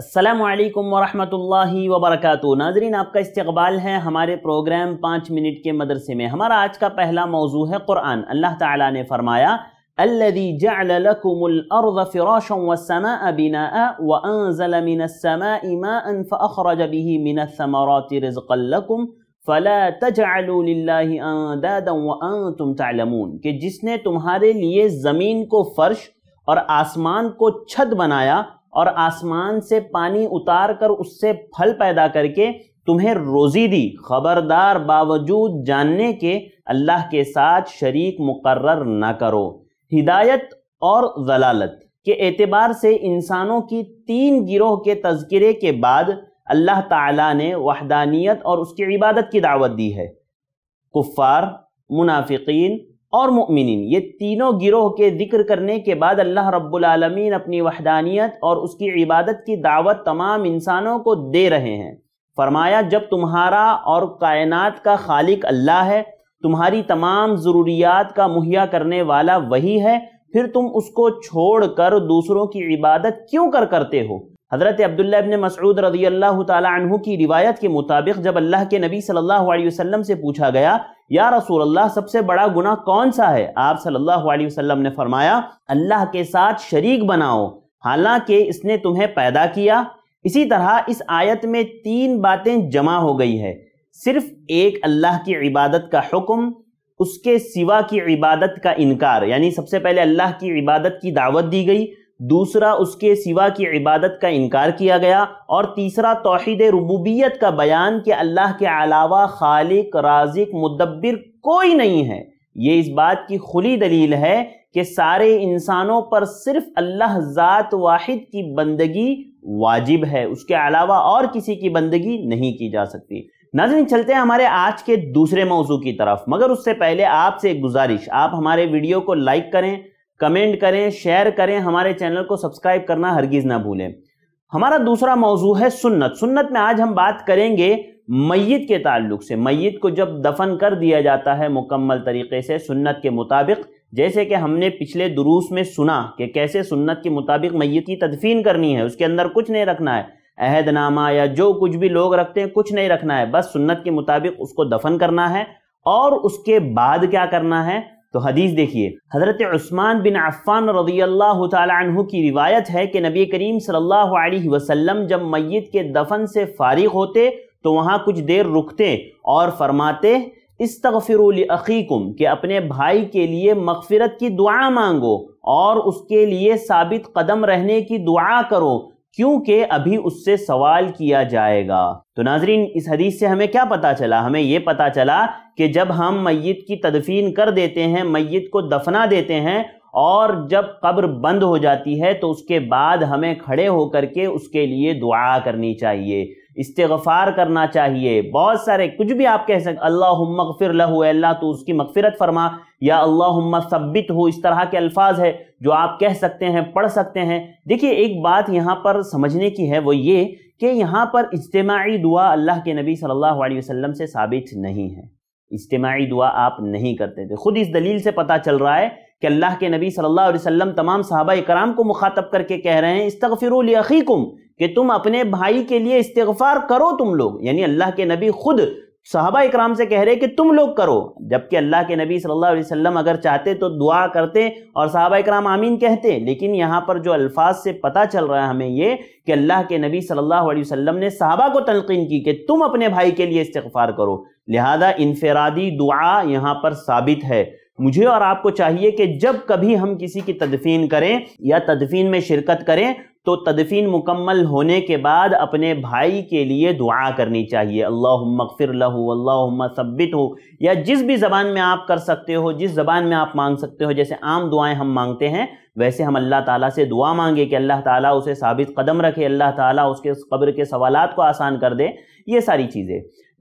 असलकम वरहमल वबरक नाजरीन आपका इस्तबाल है हमारे प्रोग्राम पाँच मिनट के मदरसे में हमारा आज का पहला मौजू है क़ुरान अल्लाह ताला ने फरमाया अल्लदी जलकुमर्द फ़िरोशम जिसने तुम्हारे लिए ज़मीन को फ़र्श और आसमान को छत बनाया और आसमान से पानी उतार कर उससे फल पैदा करके तुम्हें रोजी दी खबरदार बावजूद जानने के अल्लाह के साथ शरीक मुकर्र न करो हिदायत और जलालत के एतबार से इंसानों की तीन गिरोह के तस्करे के बाद अल्लाह ताला ने वहदानियत और उसकी इबादत की दावत दी है कुफ़ार मुनाफिकीन और मुमिन ये तीनों गिरोह के जिक्र करने के बाद अल्लाह रब्बुलमीन अपनी वहदानियत और उसकी इबादत की दावत तमाम इंसानों को दे रहे हैं फरमाया जब तुम्हारा और कायनात का खालिक अल्लाह है तुम्हारी तमाम ज़रूरियात का मुहैया करने वाला वही है फिर तुम उसको छोड़कर दूसरों की इबादत क्यों कर करते हो हज़रत अब्दुल्ला इबन मसरूद रजी अल्लाह तु की रिवायत के मुताबिक जब अल्लाह के नबी सल्लल्लाहु अलैहि वसल्लम से पूछा गया या रसूल अल्लाह सबसे बड़ा गुना कौन सा है आप सल्लल्लाहु अलैहि वसल्लम ने फरमाया अल्लाह के साथ शरीक बनाओ हालांकि इसने तुम्हें पैदा किया इसी तरह इस आयत में तीन बातें जमा हो गई है सिर्फ एक अल्लाह की इबादत का हुक्म उसके सिवा की इबादत का इनकार यानी सबसे पहले अल्लाह की इबादत की दावत दी गई दूसरा उसके सिवा की इबादत का इनकार किया गया और तीसरा तोहद रबूबियत का बयान कि अल्लाह के अलावा खालिक राजिक मुदब्बिर कोई नहीं है ये इस बात की खुली दलील है कि सारे इंसानों पर सिर्फ अल्लाह ज़ात वाहिद की बंदगी वाजिब है उसके अलावा और किसी की बंदगी नहीं की जा सकती नाजिन चलते हैं हमारे आज के दूसरे मौजू की तरफ मगर उससे पहले आपसे एक गुजारिश आप हमारे वीडियो को लाइक करें कमेंट करें शेयर करें हमारे चैनल को सब्सक्राइब करना हरगिज ना भूलें हमारा दूसरा मौजू है सुन्नत सुन्नत में आज हम बात करेंगे मैत के ताल्लुक से मैत को जब दफन कर दिया जाता है मुकम्मल तरीके से सुन्नत के मुताबिक जैसे कि हमने पिछले दुरूस में सुना कि कैसे सुन्नत के मुताबिक मैत की तदफीन करनी है उसके अंदर कुछ नहीं रखना है अहदनामा या जो कुछ भी लोग रखते हैं कुछ नहीं रखना है बस सुन्नत के मुताबिक उसको दफन करना है और उसके बाद क्या करना है तो हदीस देखिए हज़रत उस्मान बिन अफ़ान रदी अल्लाह की रिवायत है कि नबी करीम सल्लल्लाहु अलैहि वसल्लम जब मैत के दफन से फारिग होते तो वहाँ कुछ देर रुकते और फरमाते इस इस्तफ़िरखीकुम के अपने भाई के लिए मगफ़रत की दुआ मांगो और उसके लिए साबित कदम रहने की दुआ करो क्योंकि अभी उससे सवाल किया जाएगा तो नाजरीन इस हदीस से हमें क्या पता चला हमें यह पता चला कि जब हम मैत की तदफीन कर देते हैं मैत को दफना देते हैं और जब कब्र बंद हो जाती है तो उसके बाद हमें खड़े होकर के उसके लिए दुआ करनी चाहिए इस्तफ़ार करना चाहिए बहुत सारे कुछ भी आप कह सकते अल्लाह अल्लाह तो उसकी मकफ़िरत फरमा या अल्लाह सब्बित हो इस तरह के अल्फाज है जो आप कह सकते हैं पढ़ सकते हैं देखिए एक बात यहाँ पर समझने की है वो ये कि यहाँ पर इज्तमाही दुआ अल्लाह के नबी सल्ला वसम से साबित नहीं है इज्तमाही दुआ आप नहीं करते थे खुद इस दलील से पता चल रहा है कि अल्लाह के नबी सल्लल्लाहु अलैहि वसल्लम तमाम साहबा कराम को मुखातब करके कह रहे हैं इस्तफ़िर कि तुम अपने भाई के लिए इस्तफार करो तुम लोग यानी अल्लाह के नबी खुद साहबा इकराम से कह रहे कि तुम लोग करो जबकि अल्लाह के नबी सल्लल्लाहु अलैहि वसल्लम अगर चाहते तो दुआ करते और साहबा इकराम आमीन कहते लेकिन यहाँ पर जो अल्फाज से पता चल रहा है हमें ये कि अल्लाह के नबी सल्लल्लाहु अलैहि वसल्लम ने साहबा को तलकिन की कि तुम अपने भाई के लिए इस्तफार करो लिहाजा इनफरादी दुआ यहाँ पर साबित है मुझे और आपको चाहिए कि जब कभी हम किसी की तदफीन करें या तदफीन में शिरकत करें तो तदफीन मुकम्मल होने के बाद अपने भाई के लिए दुआ करनी चाहिए अल्लाह मकफिर लहू अल्लाह सब्बित हो या जिस भी ज़बान में आप कर सकते हो जिस ज़बान में आप मांग सकते हो जैसे आम दुआएं हम मांगते हैं वैसे हम अल्लाह ताला से दुआ मांगे कि अल्लाह ताला उसे साबित कदम रखे अल्लाह ताला उसके कब्र के सवालात को आसान कर दे ये सारी चीज़ें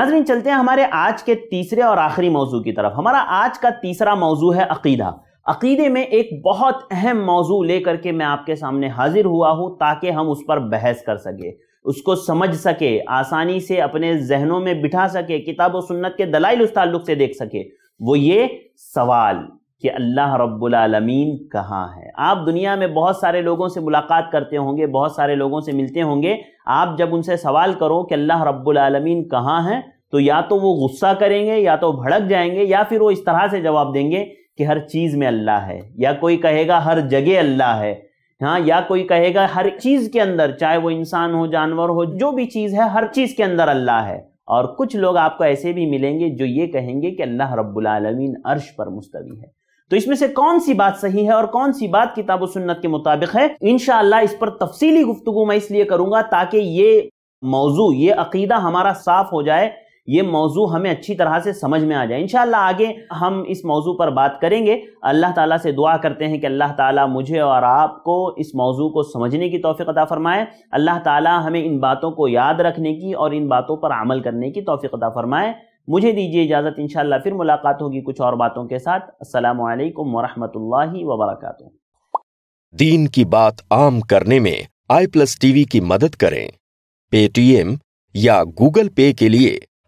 नाजरीन चलते हैं हमारे आज के तीसरे और आखिरी मौजू की तरफ हमारा आज का तीसरा मौजू है अकीदा अकीदे में एक बहुत अहम मौजू लेकर के मैं आपके सामने हाजिर हुआ हूँ ताकि हम उस पर बहस कर सके उसको समझ सके आसानी से अपने जहनों में बिठा सके किताब और सुन्नत के दलाइल उस ताल्लुक से देख सके वो ये सवाल कि अल्लाह रब्बुलमीन कहाँ है आप दुनिया में बहुत सारे लोगों से मुलाकात करते होंगे बहुत सारे लोगों से मिलते होंगे आप जब उनसे सवाल करो कि अल्लाह रब्बुलमीन कहाँ है तो या तो वो गुस्सा करेंगे या तो भड़क जाएंगे या फिर वो इस तरह से जवाब देंगे कि हर चीज़ में अल्लाह है या कोई कहेगा हर जगह अल्लाह है हाँ या कोई कहेगा हर चीज़ के अंदर चाहे वो इंसान हो जानवर हो जो भी चीज़ है हर चीज़ के अंदर अल्लाह है और कुछ लोग आपको ऐसे भी मिलेंगे जो ये कहेंगे कि अल्लाह रब्बुलमीन अर्श पर मुस्तवी है तो इसमें से कौन सी बात सही है और कौन सी बात किताब सुन्नत के मुताबिक है इन इस पर तफसीली गुफ्तु मैं इसलिए करूंगा ताकि ये मौजू ये अकीदा हमारा साफ हो जाए ये मौजू हमें अच्छी तरह से समझ में आ जाए इन आगे हम इस मौजू पर बात करेंगे अल्लाह ताला से दुआ करते हैं कि अल्लाह ताला मुझे और आपको इस मौजू को समझने की तोफ़ी अदा फ़रमाए अल्लाह ताला हमें इन बातों को याद रखने की और इन बातों पर अमल करने की तोफ़ी अदा फ़रमाए मुझे दीजिए इजाज़त इन फिर मुलाकात होगी कुछ और बातों के साथ असलकम वरहमल वबरक दीन की बात आम करने में आई प्लस टीवी की मदद करें पेटीएम या गूगल पे के लिए